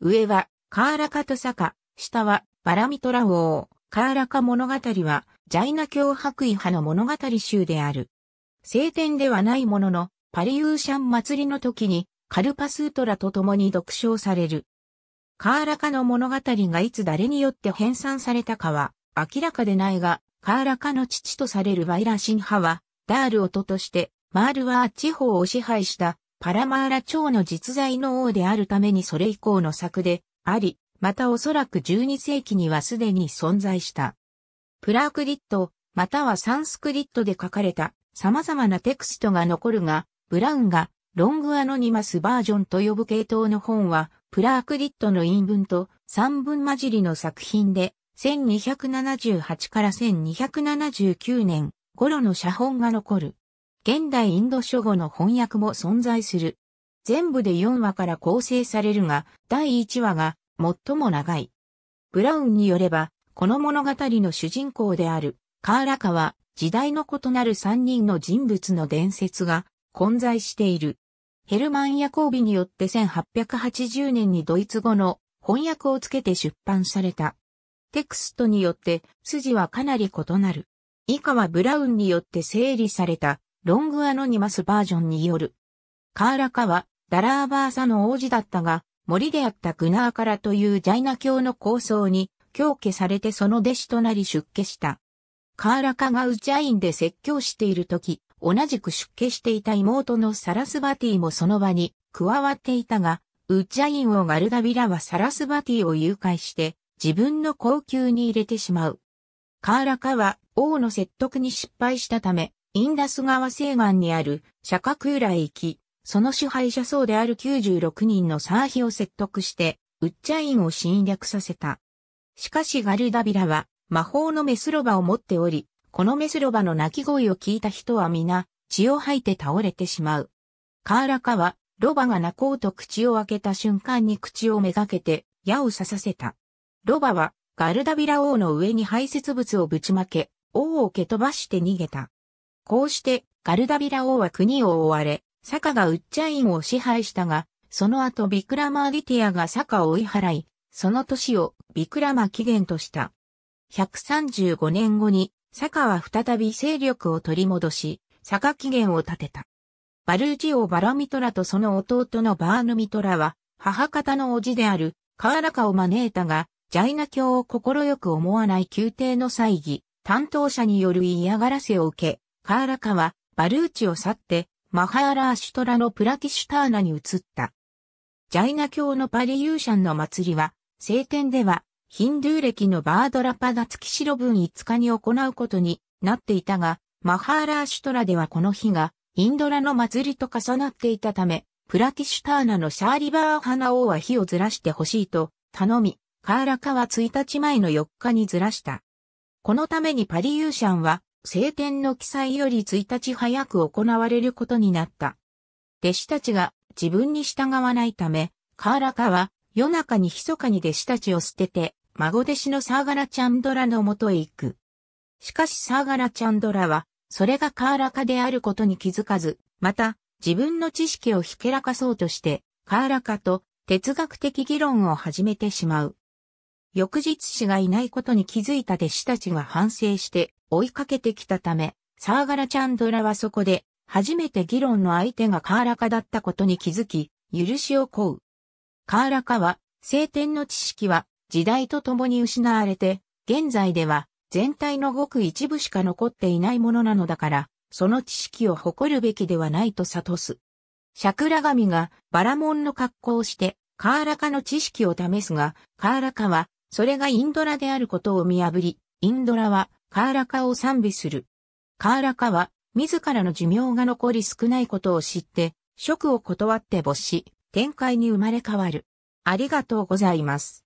上は、カーラカトカ、下は、バラミトラ王。カーラカ物語は、ジャイナ教白衣派の物語集である。聖典ではないものの、パリユーシャン祭りの時に、カルパスートラと共に読唱される。カーラカの物語がいつ誰によって編纂されたかは、明らかでないが、カーラカの父とされるバイラシン派は、ダールトとして、マールワー地方を支配したパラマーラ朝の実在の王であるためにそれ以降の作であり、またおそらく12世紀にはすでに存在した。プラークリット、またはサンスクリットで書かれた様々なテクストが残るが、ブラウンがロングアノニマスバージョンと呼ぶ系統の本は、プラークリットの韻文と三文混じりの作品で、1278から1279年頃の写本が残る。現代インド書語の翻訳も存在する。全部で4話から構成されるが、第1話が最も長い。ブラウンによれば、この物語の主人公である、カーラカは、時代の異なる3人の人物の伝説が混在している。ヘルマン・ヤコービによって1880年にドイツ語の翻訳をつけて出版された。テクストによって筋はかなり異なる。以下はブラウンによって整理されたロングアノニマスバージョンによる。カーラカは、ダラーバーサの王子だったが、森であったグナーカラというジャイナ教の構想に、強化されてその弟子となり出家した。カーラカがウチャインで説教している時、同じく出家していた妹のサラスバティもその場に加わっていたが、ウチャインをガルダビラはサラスバティを誘拐して、自分の高級に入れてしまう。カーラカは王の説得に失敗したため、インダス川西岸にある釈迦空来へ行き、その支配者層である96人のサーヒを説得して、ウッチャインを侵略させた。しかしガルダビラは魔法のメスロバを持っており、このメスロバの鳴き声を聞いた人は皆血を吐いて倒れてしまう。カーラカはロバが鳴こうと口を開けた瞬間に口をめがけて矢を刺させた。ロバはガルダビラ王の上に排泄物をぶちまけ、王を蹴飛ばして逃げた。こうして、ガルダビラ王は国を追われ、サカがウッチャインを支配したが、その後ビクラマーディティアがサカを追い払い、その年をビクラマ起源とした。135年後に、サカは再び勢力を取り戻し、サカ起源を立てた。バルージオ・バラミトラとその弟のバーヌミトラは、母方の叔父であるカーラカを招いたが、ジャイナ教を快く思わない宮廷の祭儀、担当者による嫌がらせを受け、カーラカはバルーチを去ってマハーラーシュトラのプラキシュターナに移った。ジャイナ教のパリユーシャンの祭りは、聖典ではヒンドゥー歴のバードラパダ月白分5日に行うことになっていたが、マハーラーシュトラではこの日がインドラの祭りと重なっていたため、プラキシュターナのシャーリバー花王は火をずらしてほしいと頼み、カーラカは1日前の4日にずらした。このためにパリユーシャンは聖典の記載より1日早く行われることになった。弟子たちが自分に従わないため、カーラカは夜中に密かに弟子たちを捨てて、孫弟子のサーガラチャンドラのもとへ行く。しかしサーガラチャンドラは、それがカーラカであることに気づかず、また、自分の知識をひけらかそうとして、カーラカと哲学的議論を始めてしまう。翌日死がいないことに気づいた弟子たちが反省して、追いかけてきたため、サーガラチャンドラはそこで、初めて議論の相手がカーラカだったことに気づき、許しを請う。カーラカは、聖典の知識は、時代とともに失われて、現在では、全体のごく一部しか残っていないものなのだから、その知識を誇るべきではないと悟す。シャクラ神がバラモンの格好をして、カーラカの知識を試すが、カーラカは、それがインドラであることを見破り、インドラは、カーラカを賛美する。カーラカは、自らの寿命が残り少ないことを知って、職を断って没し、展開に生まれ変わる。ありがとうございます。